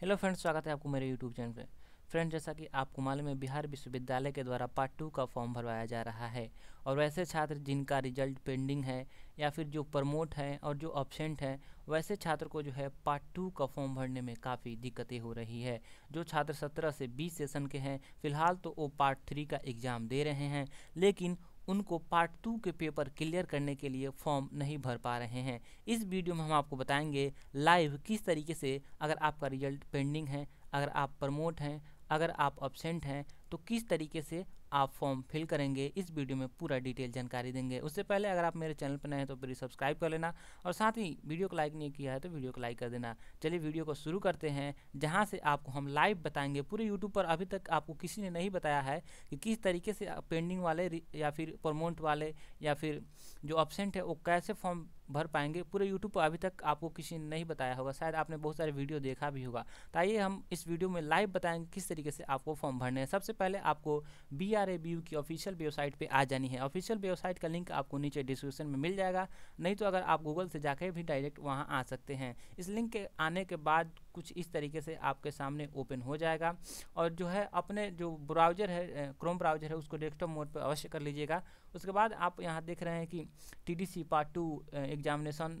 hello friends स्वागत है आपको मेरे यूट्यूब चैनल पे फ्रेंड जैसा कि आपको मालूम है बिहार विश्वविद्यालय के द्वारा पार्ट टू का फॉर्म भरवाया जा रहा है और वैसे छात्र जिनका रिजल्ट पेंडिंग है या फिर जो प्रमोट हैं और जो ऑब्सेंट हैं वैसे छात्र को जो है पार्ट टू का फॉर्म भरने में काफ़ी दिक्कतें हो रही है जो छात्र सत्रह से बीस सेशन के हैं फिलहाल तो वो पार्ट थ्री का एग्ज़ाम दे रहे हैं लेकिन उनको पार्ट टू के पेपर क्लियर करने के लिए फॉर्म नहीं भर पा रहे हैं इस वीडियो में हम आपको बताएंगे लाइव किस तरीके से अगर आपका रिजल्ट पेंडिंग है अगर आप प्रमोट हैं अगर आप एबसेंट हैं तो किस तरीके से आप फॉर्म फिल करेंगे इस वीडियो में पूरा डिटेल जानकारी देंगे उससे पहले अगर आप मेरे चैनल पर नए हैं तो प्लीज़ सब्सक्राइब कर लेना और साथ ही वीडियो को लाइक नहीं किया है तो वीडियो को लाइक कर देना चलिए वीडियो को शुरू करते हैं जहाँ से आपको हम लाइव बताएंगे पूरे यूट्यूब पर अभी तक आपको किसी ने नहीं बताया है कि किस तरीके से पेंडिंग वाले या फिर प्रमोट वाले या फिर जो अपसेंट है वो कैसे फॉर्म भर पाएंगे पूरे यूट्यूब पर अभी तक आपको किसी ने नहीं बताया होगा शायद आपने बहुत सारे वीडियो देखा भी होगा तो आइए हम इस वीडियो में लाइव बताएंगे किस तरीके से आपको फॉर्म भरने हैं सबसे पहले आपको B R A B U की ऑफिशियल वेबसाइट पर आ जानी है ऑफिशियल वेबसाइट का लिंक आपको नीचे डिस्क्रिप्शन में मिल जाएगा नहीं तो अगर आप गूगल से जाकर भी डायरेक्ट वहाँ आ सकते हैं इस लिंक के आने के बाद कुछ इस तरीके से आपके सामने ओपन हो जाएगा और जो है अपने जो ब्राउज़र है क्रोम ब्राउज़र है उसको डेस्कटॉप मोड पर अवश्य कर लीजिएगा उसके बाद आप यहाँ देख रहे हैं कि T D C part two examination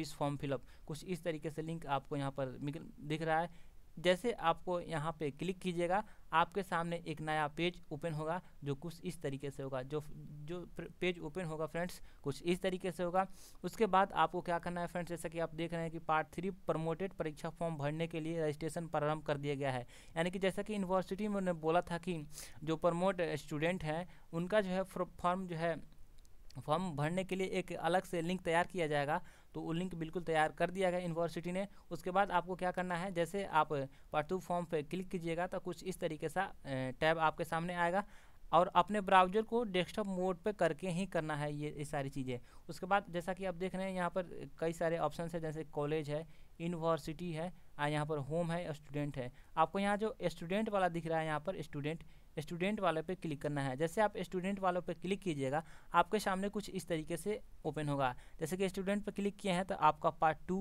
बीस फॉर्म फिलअप कुछ इस तरीके से लिंक आपको यहाँ पर दिख रहा है जैसे आपको यहाँ पे क्लिक कीजिएगा आपके सामने एक नया पेज ओपन होगा जो कुछ इस तरीके से होगा जो जो पेज ओपन होगा फ्रेंड्स कुछ इस तरीके से होगा उसके बाद आपको क्या करना है फ्रेंड्स जैसा कि आप देख रहे हैं कि पार्ट थ्री प्रमोटेड परीक्षा फॉर्म भरने के लिए रजिस्ट्रेशन प्रारंभ कर दिया गया है यानी कि जैसा कि यूनिवर्सिटी में उन्होंने बोला था कि जो प्रमोट स्टूडेंट हैं उनका जो है फॉर्म जो है फॉर्म तो भरने के लिए एक अलग से लिंक तैयार किया जाएगा तो वो लिंक बिल्कुल तैयार कर दिया गया यूनिवर्सिटी ने उसके बाद आपको क्या करना है जैसे आप पार्ट टू फॉर्म पर क्लिक कीजिएगा तो कुछ इस तरीके सा टैब आपके सामने आएगा और अपने ब्राउजर को डेस्कटॉप मोड पे करके ही करना है ये, ये सारी चीज़ें उसके बाद जैसा कि आप देख रहे हैं यहाँ पर कई सारे ऑप्शन है जैसे कॉलेज है यूनिवर्सिटी है और यहाँ पर होम है स्टूडेंट है आपको यहाँ जो स्टूडेंट वाला दिख रहा है यहाँ पर स्टूडेंट स्टूडेंट वाले पे क्लिक करना है जैसे आप स्टूडेंट वालों पे क्लिक कीजिएगा आपके सामने कुछ इस तरीके से ओपन होगा जैसे कि स्टूडेंट पे क्लिक किए हैं तो आपका पार्ट टू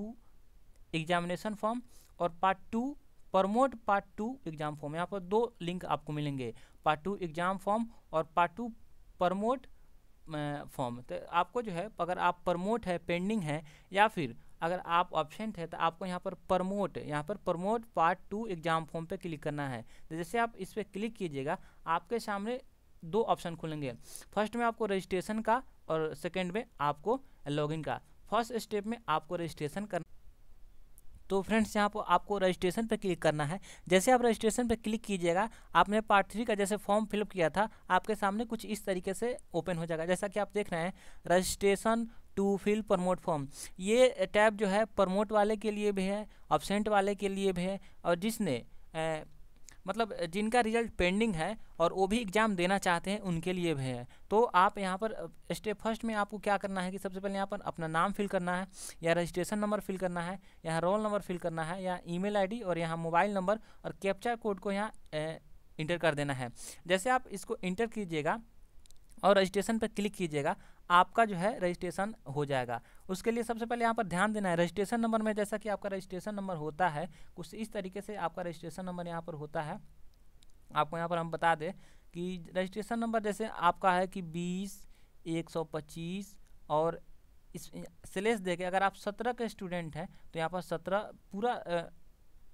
एग्जामिनेशन फॉर्म और part two promote part two exam form यहाँ पर दो लिंक आपको मिलेंगे पार्ट टू एग्जाम फॉर्म और पार्ट टू प्रमोट फॉर्म तो आपको जो है अगर आप प्रमोट है पेंडिंग है या फिर अगर आप ऑप्शेंट है तो आपको यहाँ पर प्रमोट यहाँ पर promote part two exam form पर क्लिक करना है तो जैसे आप इस पर क्लिक कीजिएगा आपके सामने दो ऑप्शन खुलेंगे फर्स्ट में आपको रजिस्ट्रेशन का और सेकेंड में आपको लॉगिन का फर्स्ट स्टेप में आपको रजिस्ट्रेशन करना तो फ्रेंड्स यहाँ पर आपको रजिस्ट्रेशन पर क्लिक करना है जैसे आप रजिस्ट्रेशन पर क्लिक कीजिएगा आपने पार्ट थ्री का जैसे फॉर्म फिलअप किया था आपके सामने कुछ इस तरीके से ओपन हो जाएगा जैसा कि आप देख रहे हैं registration to fill promote form ये टैब जो है प्रमोट वाले के लिए भी है ऑब्सेंट वाले के लिए भी है और जिसने ए, मतलब जिनका रिजल्ट पेंडिंग है और वो भी एग्ज़ाम देना चाहते हैं उनके लिए भी है तो आप यहाँ पर स्टेप फर्स्ट में आपको क्या करना है कि सबसे पहले यहाँ पर अपना नाम फिल करना है या रजिस्ट्रेशन नंबर फिल करना है यहाँ रोल नंबर फिल करना है या ईमेल आईडी और यहाँ मोबाइल नंबर और कैप्चा कोड को यहाँ इंटर कर देना है जैसे आप इसको इंटर कीजिएगा और रजिस्ट्रेशन पर क्लिक कीजिएगा आपका जो है रजिस्ट्रेशन हो जाएगा उसके लिए सबसे पहले यहाँ पर ध्यान देना है रजिस्ट्रेशन नंबर में जैसा कि आपका रजिस्ट्रेशन नंबर होता है कुछ इस तरीके से आपका रजिस्ट्रेशन नंबर यहाँ पर होता है आपको यहाँ पर हम बता दें कि रजिस्ट्रेशन नंबर जैसे आपका है कि बीस एक सौ पच्चीस और इस सिलेस दे के अगर आप सत्रह के स्टूडेंट हैं तो यहाँ पर सत्रह पूरा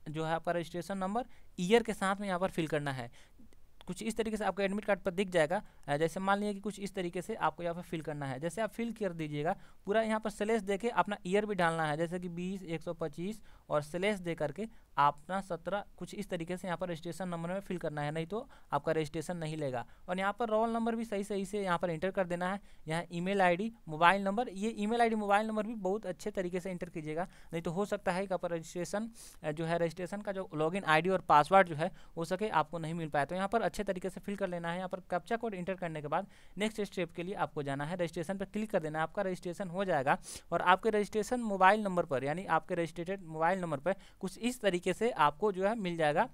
जो है आपका रजिस्ट्रेशन नंबर ईयर के साथ में यहाँ पर फिल करना है कुछ इस तरीके से आपको एडमिट कार्ड पर दिख जाएगा जैसे मान लीजिए कि कुछ इस तरीके से आपको यहाँ पर फिल करना है जैसे आप फिल कर दीजिएगा पूरा यहाँ पर स्लेस दे अपना ईयर भी डालना है जैसे कि बीस एक और स्लेस दे करके अपना सत्रह कुछ इस तरीके से यहाँ पर रजिस्ट्रेशन नंबर में फिल करना है नहीं तो आपका रजिस्ट्रेशन नहीं लेगा और यहाँ पर रोल नंबर भी सही सही से यहाँ पर इंटर कर देना है यहाँ ईमेल आईडी मोबाइल नंबर ये ईमेल आईडी मोबाइल नंबर भी बहुत अच्छे तरीके से इंटर कीजिएगा नहीं तो हो सकता है कि आपका रजिस्ट्रेशन जो है रजिस्ट्रेशन का जो लॉग इन और पासवर्ड जो है हो सके आपको नहीं मिल पाया तो यहाँ पर अच्छे तरीके से फिल कर लेना है यहाँ पर कैप्चा कोड इंटर करने के बाद नेक्स्ट स्टेप के लिए आपको जाना है रजिस्ट्रेशन पर क्लिक कर देना आपका रजिस्ट्रेशन हो जाएगा और आपके रजिस्ट्रेशन मोबाइल नंबर पर यानी आपके रजिस्ट्रेटेड मोबाइल नंबर पर कुछ इस तरीके तरीके से आपको जो है मिल जाएगा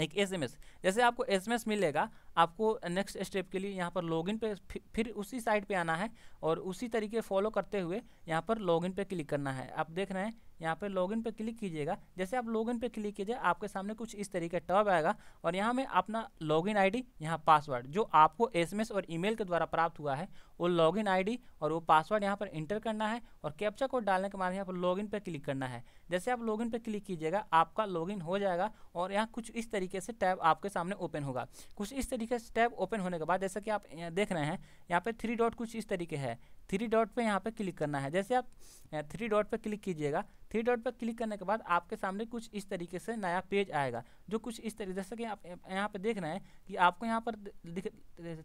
एक एस एम एस जैसे आपको एस एम एस मिलेगा आपको नेक्स्ट स्टेप के लिए यहाँ पर लॉगिन पे फिर उसी साइट पे आना है और उसी तरीके फॉलो करते हुए यहाँ पर लॉगिन पे क्लिक करना है आप देख रहे हैं यहाँ पर लॉगिन पे क्लिक कीजिएगा जैसे आप लॉगिन पे क्लिक कीजिए आपके सामने कुछ इस तरीके टब आएगा और यहाँ में अपना लॉगिन आईडी यहाँ पासवर्ड जो आपको एसएमएस और ईमेल के द्वारा प्राप्त हुआ है वो लॉगिन आईडी और वो पासवर्ड यहाँ पर इंटर करना है और कैप्चा कोड डालने के बाद यहाँ पर लॉगिन पर क्लिक करना है जैसे आप लॉगिन पर क्लिक कीजिएगा आपका लॉगिन हो जाएगा और यहाँ कुछ इस तरीके से टैब आपके सामने ओपन होगा कुछ इस तरीके ठीक है स्टैप ओपन होने के बाद जैसे कि आप देख रहे हैं यहाँ पे थ्री डॉट कुछ इस तरीके है थ्री डॉट पे यहाँ पे क्लिक करना है जैसे आप थ्री डॉट पे क्लिक कीजिएगा थ्री डॉट पे क्लिक करने के बाद आपके सामने कुछ इस तरीके से नया पेज आएगा जो कुछ इस तरीके जैसे कि आप यहाँ पे देख रहे हैं कि आपको यहाँ पर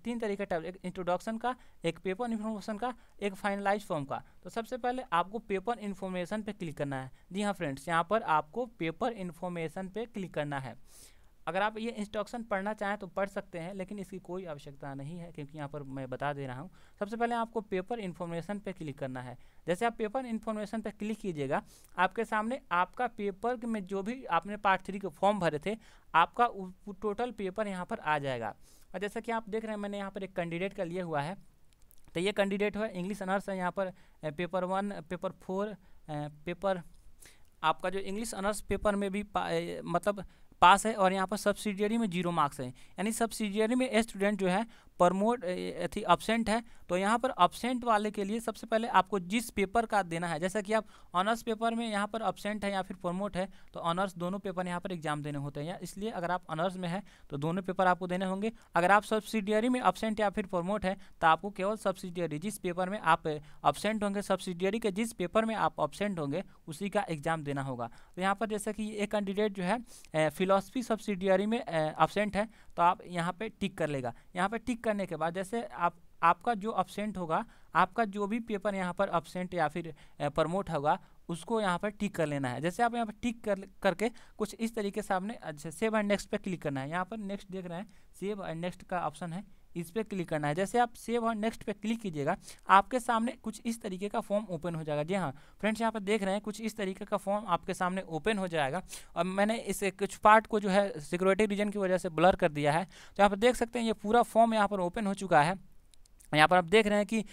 तीन तरीके टाइप एक इंट्रोडक्शन का एक पेपर इन्फॉर्मेशन का एक फाइनलाइज फॉर्म का तो सबसे पहले आपको पेपर इन्फॉर्मेशन पर क्लिक करना है जी हाँ फ्रेंड्स यहाँ पर आपको पेपर इन्फॉर्मेशन पर क्लिक करना है अगर आप ये इंस्ट्रक्शन पढ़ना चाहें तो पढ़ सकते हैं लेकिन इसकी कोई आवश्यकता नहीं है क्योंकि यहाँ पर मैं बता दे रहा हूँ सबसे पहले आपको पेपर इन्फॉर्मेशन पे क्लिक करना है जैसे आप पेपर इन्फॉर्मेशन पे क्लिक कीजिएगा आपके सामने आपका पेपर में जो भी आपने पार्ट थ्री के फॉर्म भरे थे आपका टोटल पेपर यहाँ पर आ जाएगा और जैसा कि आप देख रहे हैं मैंने यहाँ पर एक कैंडिडेट का लिए हुआ है तो ये कैंडिडेट है इंग्लिश अनर्स है यहाँ पर paper one paper four paper आपका जो इंग्लिश अनर्स पेपर में भी मतलब पास है और यहाँ पर सब्सिडियरी में जीरो मार्क्स है यानी सब्सिडियरी में स्टूडेंट जो है प्रमोट अथी अपसेंट है तो यहाँ पर अपसेंट वाले के लिए सबसे पहले आपको जिस पेपर का देना है जैसा कि आप ऑनर्स पेपर में यहाँ पर अपसेंट है या फिर प्रमोट है तो ऑनर्स दोनों पेपर यहाँ पर एग्जाम देने होते हैं इसलिए अगर आप ऑनर्स में है तो दोनों पेपर आपको देने होंगे अगर आप सब्सिडियरी में अपसेंट या फिर प्रमोट है तो आपको केवल सब्सिडियरी जिस पेपर में आप अपसेंट होंगे सब्सिडियरी के जिस पेपर में आप अपसेंट होंगे उसी का एग्जाम देना होगा तो यहाँ पर जैसा कि एक कैंडिडेट जो है फिलोसफी सब्सिडियरी में अब्सेंट है तो आप यहाँ पे टिक कर लेगा यहाँ पे टिक करने के बाद जैसे आप आपका जो अपसेंट होगा आपका जो भी पेपर यहाँ पर अपसेंट या फिर प्रमोट होगा उसको यहाँ पर टिक कर लेना है जैसे आप यहाँ पर टिक कर करके कुछ इस तरीके से आपने अच्छा सेव एंड नेक्स्ट पर क्लिक करना है यहाँ पर नेक्स्ट देख रहे हैं सेव एंड नेक्स्ट का ऑप्शन है इस पर क्लिक करना है जैसे आप सेव और नेक्स्ट पे क्लिक कीजिएगा आपके सामने कुछ इस तरीके का फॉर्म ओपन हो जाएगा जी हाँ फ्रेंड्स यहाँ पर देख रहे हैं कुछ इस तरीके का फॉर्म आपके सामने ओपन हो जाएगा और मैंने इस कुछ पार्ट को जो है सिक्योरिटी रीजन की वजह से ब्लर कर दिया है तो यहाँ पर देख सकते हैं ये पूरा फॉर्म यहाँ पर ओपन हो चुका है यहाँ पर आप देख रहे हैं कि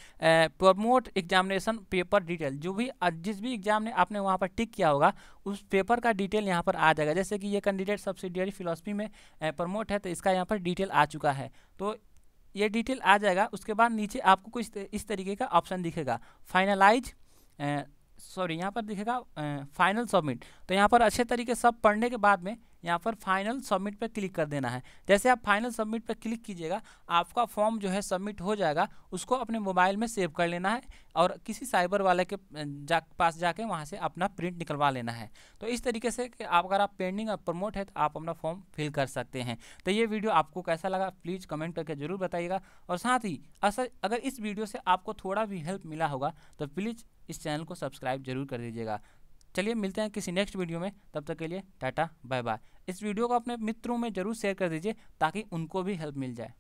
प्रमोट एग्जामिनेशन पेपर डिटेल जो भी जिस भी एग्जाम ने आपने वहाँ पर टिक किया होगा उस पेपर का डिटेल यहाँ पर आ जाएगा जैसे कि ये कैंडिडेट सब्सिडियरी फिलोसफी में प्रमोट है तो इसका यहाँ पर डिटेल आ चुका है तो ये डिटेल आ जाएगा उसके बाद नीचे आपको कुछ इस तरीके का ऑप्शन दिखेगा फाइनलाइज सॉरी यहाँ पर दिखेगा फाइनल सबमिट तो यहाँ पर अच्छे तरीके सब पढ़ने के बाद में यहाँ पर फाइनल सबमिट पर क्लिक कर देना है जैसे आप फाइनल सबमिट पर क्लिक कीजिएगा आपका फॉर्म जो है सबमिट हो जाएगा उसको अपने मोबाइल में सेव कर लेना है और किसी साइबर वाले के जा पास जाके वहाँ से अपना प्रिंट निकलवा लेना है तो इस तरीके से कि आप अगर आप पेंडिंग और प्रमोट है तो आप अपना फॉर्म फिल कर सकते हैं तो ये वीडियो आपको कैसा लगा प्लीज़ कमेंट करके ज़रूर बताइएगा और साथ ही असर अगर इस वीडियो से आपको थोड़ा भी हेल्प मिला होगा तो प्लीज़ इस चैनल को सब्सक्राइब जरूर कर दीजिएगा चलिए मिलते हैं किसी नेक्स्ट वीडियो में तब तक के लिए टाटा बाय बाय इस वीडियो को अपने मित्रों में जरूर शेयर कर दीजिए ताकि उनको भी हेल्प मिल जाए